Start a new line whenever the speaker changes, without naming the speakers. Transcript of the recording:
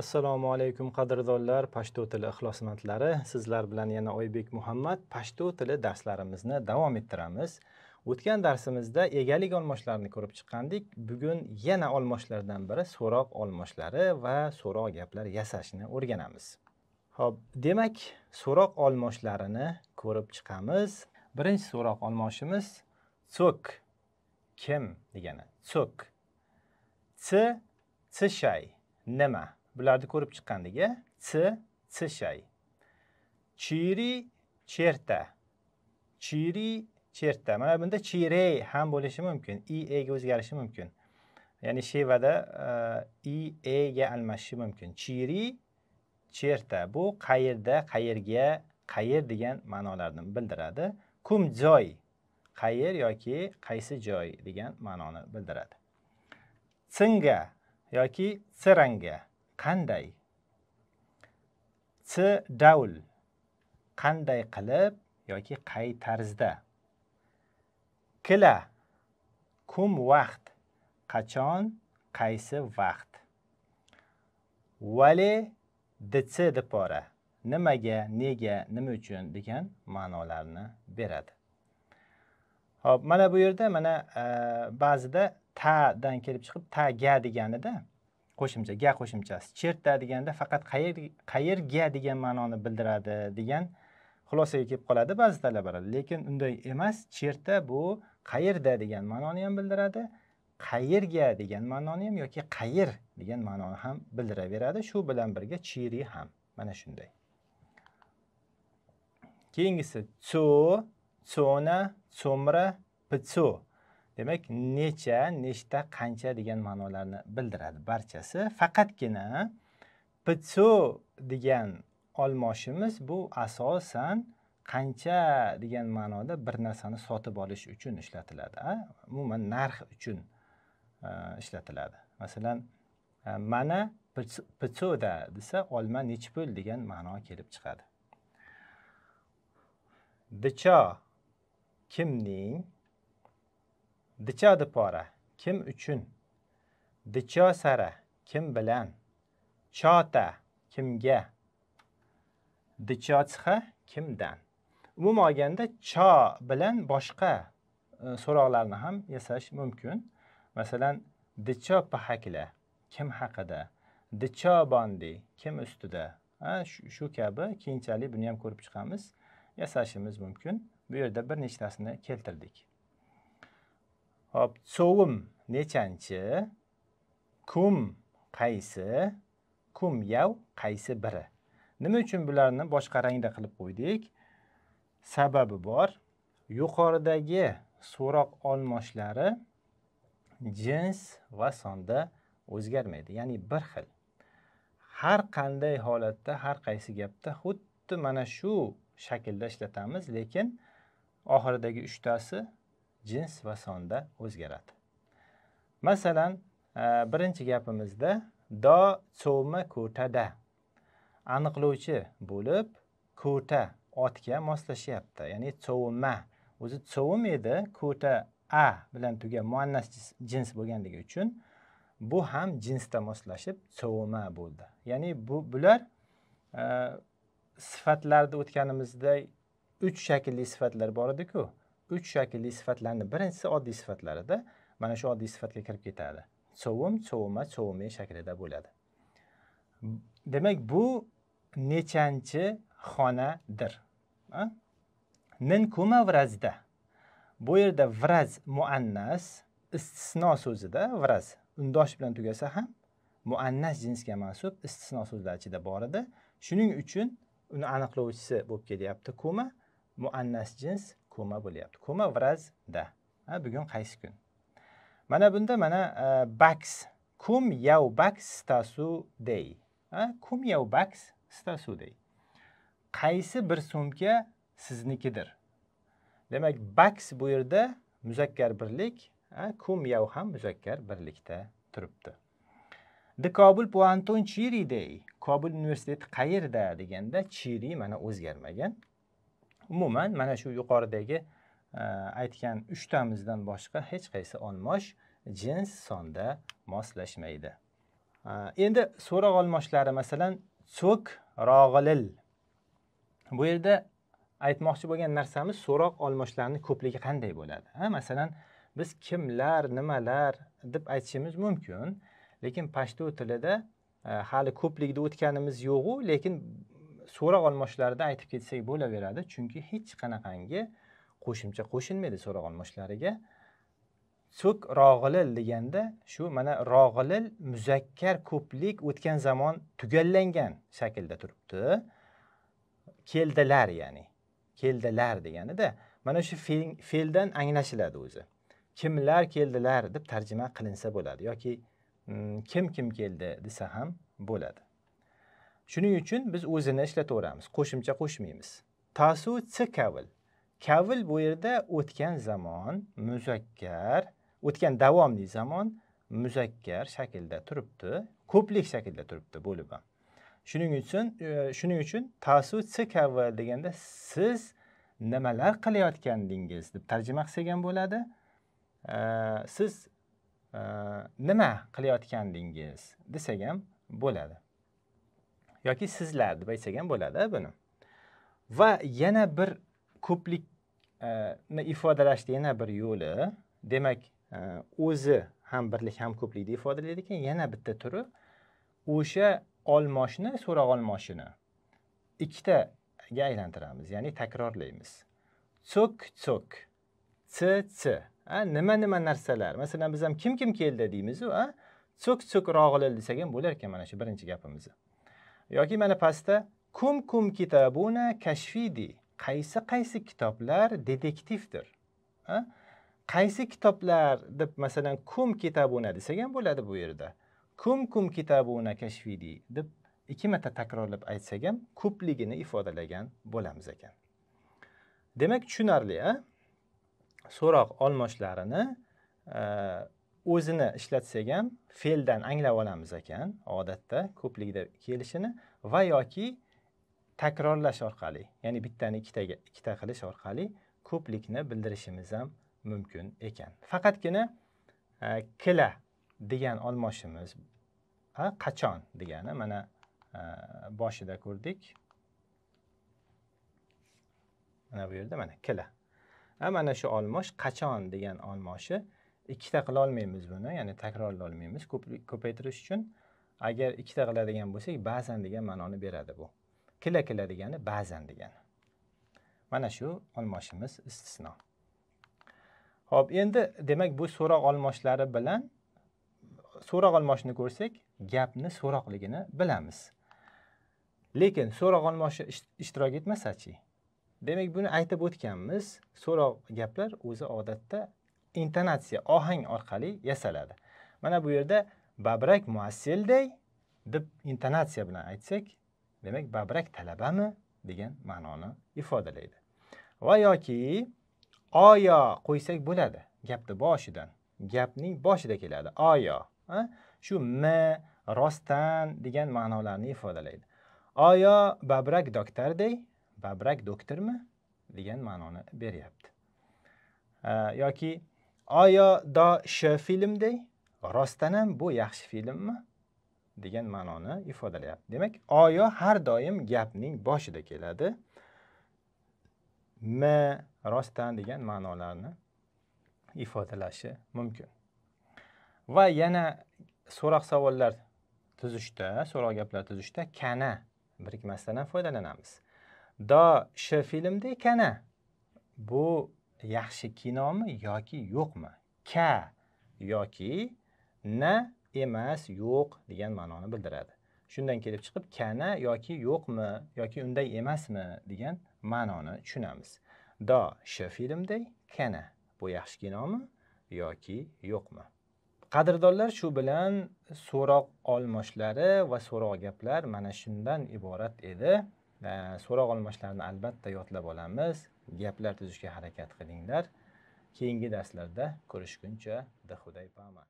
assalomu alaykum qadrdonlar pashto tili ixlosmandlari sizlar bilan yana oybek muhammad pashto tili darslarimizni davom ettiramiz o'tgan darsimizda egalik olmoshlarini ko'rib chiqqandik bugun yana olmoshlardan biri so'roq olmoshlari va so'roq gaplar yasashni o'rganamiz ho'p demak so'roq olmoshlarini ko'rib chiqamiz birinchi so'roq olmoshimiz so'k kim degani so'k c tshay nima bularni ko'rib chiqqandiga c c shay chiri cherta chiri cherta mana bunda chirey ham bo'lishi mumkin i ega o'zgarishi mumkin ya'ni shevada e, i ega almashishi mumkin chiri cherta bu qayerda qayerga qayer degan ma'nolarni bildiradi kum joy qayer yoki qaysi joy degan ma'noni bildiradi singa yoki tsiranga qanday c davl qanday qilib yoki qay tarzda kila kum vaqt qachon qaysi vaqt vale dc depora nimaga nega nima uchun degan ma'nolarni beradi ho'p mana bu yerda mana ba'zida tadan kelib chiqib taga deganida qo'shimcha ga qo'shimchasi cherta deganda faqat qayer qayerga degan ma'noni bildiradi degan xulosaga kelib qoladi ba'zi talabalar lekin unday emas cherta bu qayerda degan ma'noni ham bildiradi qayerga degan ma'noni ham yoki qayer degan ma'noni ham bildiraveradi shu bilan birga chiri ham mana shunday keyingisi tso tsona tsomra pitso demak necha nechta qancha degan ma'nolarni bildiradi barchasi faqatgina pitso degan olmoshimiz bu asosan qancha degan ma'noda bir narsani sotib olish uchun ishlatiladi umuman narx uchun e, ishlatiladi masalan e, mana pitsoda desa olma nechi pul degan ma'no kelib chiqadi dicho kimning de dipora kim uchun dicho sara kim bilan chota kimga dichochxa kimdan umuman olganda cho bilan boshqa e, so'roqlarni ham yasash mumkin masalan dicho pahakla kim haqida dicho bondi kim ustida shu kabi keyinchalik buni ham ko'rib chiqamiz yasashimiz mumkin bu yerda bir nechtasini keltirdik Hop, sovum nechanchi? Kum qaysi? Kum yav qaysi biri? Nima uchun bularni boshqa rangda qilib qo'ydik? Sababi bor. Yuqoridagi so'roq olmoshlari jins va sonda o'zgarmaydi, ya'ni bir xil. Har qanday holatda, har qaysi gapda xuddi mana shu shaklda ishlatamiz, lekin oxiridagi uchtasi jins va sonda o'zgaradi masalan e, birinchi gapimizda do so'mi ko'tada aniqlovchi bo'lib ko'ta otga moslashyapti ya'ni so'ma o'zi so'm edi ko'ta a bilan tugan muannas jins bo'lganligi uchun bu ham jinsda moslashib so'ma bo'ldi ya'ni bu bular e, sifatlarda o'tganimizda uch shaklli sifatlar bor ediku uch shaklli sifatlarni birinchisi oddiy sifatlarida mana shu oddiy sifatga kirib ketadi sovum sovuma sovume shaklida bo'ladi demak bu nechanchi xonadir kuma vrazda bu yerda vraz muannas istisno so'zida vraz undosh bilan tugasa ham muannas jinsga mansub istisno so'zlar ichida bor edi shuning uchun uni aniqlovchisi bo'lib kelyapti kuma muannas jins koma bo'lyapti koma vraz da ha, bugun qaysi kun mana bunda mana e, baks kum yav baks stasu dey ha, kum yav baks stasu dey qaysi bir sumka siznikidir demak baks bu yerda muzakkar birlik ha, kum yav ham muzakkar birlikda turibdi The Kabul anton Chiri dey Kabul universiteti qayerda deganda Chiri mana o'zgarmagan. umuman mana shu yuqoridagi e, aytgan uchtamizdan boshqa hech qaysi olmosh jins sonda moslashmaydi e, endi so'roq olmoshlari masalan so'k rog'ilil bu yerda aytmoqchi bo'lgan narsamiz so'roq olmoshlarini ko'pligi qanday bo'ladi ha masalan biz kimlar nimalar deb aytishimiz mumkin lekin pashto tilida e, hali ko'pligida o'tganimiz yo'g'u lekin so'roq olmoshlarida aytib ketsak bo'laveradi chunki hech qanaqangi qo'shimcha qo'shilmaydi so'roq olmoshlariga so'k rog'ilil deganda shu mana rog'ilil muzakkar ko'plik o'tgan zamon tugallangan shaklda turibdi keldilar ya'ni keldilar deganida mana shu fe'ldan anglashiladi o'zi kimlar keldilar deb tarjima qilinsa bo'ladi yoki kim mm, kim keldi desa ham bo'ladi shuning uchun biz o'zini ishlataveramiz qo'shimcha qo'shmaymiz tasu c kavil kavil bu yerda o'tgan zamon muzakkar o'tgan davomli zamon muzakkar shaklda turibdi ko'plik shaklda turibdi bo'lib ham shuning uchun e, shuning uchun tasu c kavil deganda siz nimalar qilayotgandingiz deb tarjima qilsagan bo'ladi e, siz e, nima qilayotgandingiz desak ham bo'ladi yoki sizlar deb aytsak ham bo'ladi buni va yana bir ko'plikni ifodalashni yana bir yo'li demak e, o'zi ham birlik ham ko'plikni ifodalaydi ekan yana bitta turi o'sha olmoshni so'roq olmoshini ikkitaga aylantiramiz ya'ni takrorlaymiz so'k so'k c c a nima nima narsalar masalan biz ham kim kim keldi deymizu a so'k so'k rog'ilil desak ham bo'lar ekan mana shu birinchi gapimizni yoki mana pastda kum kum kitabuna kashfidi qaysi qaysi kitoblar detektivdir ha? qaysi kitoblar deb masalan kum kitabuna desak ham bo'ladi bu yerda kum kum kitabuna kashfidi deb ikki marta takrorlab aytsak ham ko'pligini ifodalagan bo'lamiz ekan demak tushunarli a so'roq olmoshlarini o'zini ishlatsak ham fe'ldan anglab olamiz ekan odatda ko'plikda kelishini va yoki takrorlash orqali ya'ni bittani ikkitaga ikkita qilish orqali ko'plikni bildirishimiz ham mumkin ekan faqatgina e, kila degan olmoshimiz qachon degani mana e, boshida ko'rdik mana bu yerda mana kila mana shu olmosh qachon degan olmoshi ikkita qila olmaymiz buni ya'ni takrorlay olmaymiz ko'paytirish uchun agar ikkita qiladigan bo'lsak ba'zan degan ma'noni beradi bu kila kila degani ba'zan degani mana shu olmoshimiz istisno ho'p endi demak bu so'roq olmoshlari bilan so'roq olmoshni ko'rsak gapni so'roqligini bilamiz lekin so'roq olmoshi ishtirok etmasachi demak buni aytib o'tganmiz so'roq gaplar o'zi odatda intonatsiya ohang orqali yasaladi mana bu yerda babrak muassilday deb intonatsiya bilan aytsak demak babrak talabami degan ma'noni ifodalaydi va yoki oyo qo'ysak bo'ladi gapni boshidan gapning boshida keladi oyo shu m rostdan degan ma'nolarni ifodalaydi oyo babrak doktorday babrak doktormi degan ma'noni beryapti yoki ayo do sh filmday rostdanam bu yaxshi filmmi degan ma'noni ifodalayapti demak oyo har doim gapning boshida keladi m rostdan degan ma'nolarni ifodalashi mumkin va yana so'roq savollar tuzishda so'roq gaplar tuzishda kana birikmasidan foydalanamiz do sh filmda kana bu yaxshi kinomi yoki yo'qmi ka yoki na emas yo'q degan ma'noni bildiradi shundan kelib chiqib kana yoki yo'qmi yoki unday emasmi degan ma'noni tushunamiz do shu filmday kana bu yaxshi kinomi yoki yo'qmi qadrdonlar shu bilan so'roq olmoshlari va so'roq gaplar mana shundan iborat edi Э, so'roq almashlarni albatta yodlab olamiz gaplar tuzishga harakat qilinglar keyingi darslarda ko'rishguncha dahuday pama